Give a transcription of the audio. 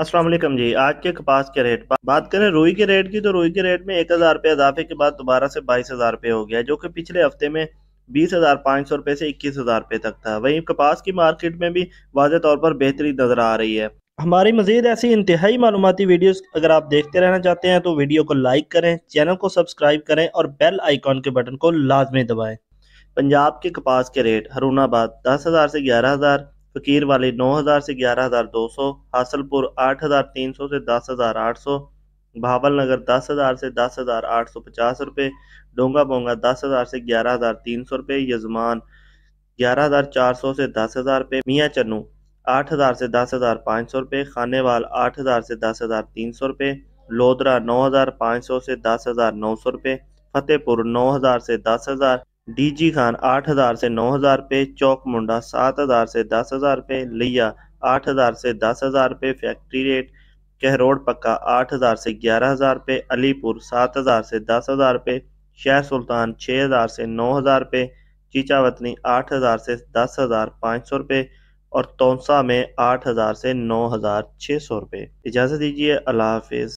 असलम जी आज के कपास के रेट बात करें रोई के रेट की तो रोई के रेट में एक हज़ार रुपये इजाफे के बाद दोबारा से बाईस हज़ार रुपये हो गया जो कि पिछले हफ्ते में बीस हज़ार पाँच सौ रुपये से इक्कीस हज़ार रुपये तक था वहीं कपास की मार्केट में भी वाज तौर पर बेहतरी नज़र आ रही है हमारी मजीद ऐसी इंतहाई मालूमती वीडियो अगर आप देखते रहना चाहते हैं तो वीडियो को लाइक करें चैनल को सब्सक्राइब करें और बेल आइकॉन के बटन को लाजमी दबाएँ पंजाब के कपास के रेट हरूनाबाद दस हज़ार से ग्यारह हज़ार फ़कीर वाले 9000 से 11200, हासलपुर 8300 से 10800, भावल नगर 10000 से 10850 रुपए डोंगा बोंगा 10000 से 11300 रुपए यजमान 11400 से 10000 रुपए मियाँ चन्नू 8000 से 10500 रुपए खानेवाल 8000 से 10300 रुपए लोधरा 9500 से 10900 रुपए फतेहपुर 9000 से 10000 डीजी खान आठ हज़ार से नौ हज़ार रुपये चौक मुंडा सात हज़ार से दस हज़ार रुपये लिया आठ हज़ार से दस हज़ार रुपये फैक्ट्री रेट कहरोड़ पक्का आठ हज़ार से ग्यारह हज़ार रुपये अलीपुर सात हज़ार से दस हज़ार रुपये शहर सुल्तान छः हज़ार से नौ हज़ार रुपये चीचावतनी आठ हज़ार से दस हज़ार पाँच सौ रुपये और तोसा में आठ हज़ार से नौ हज़ार छः सौ रुपये इजाज़त दीजिए अल्लाह हाफिज़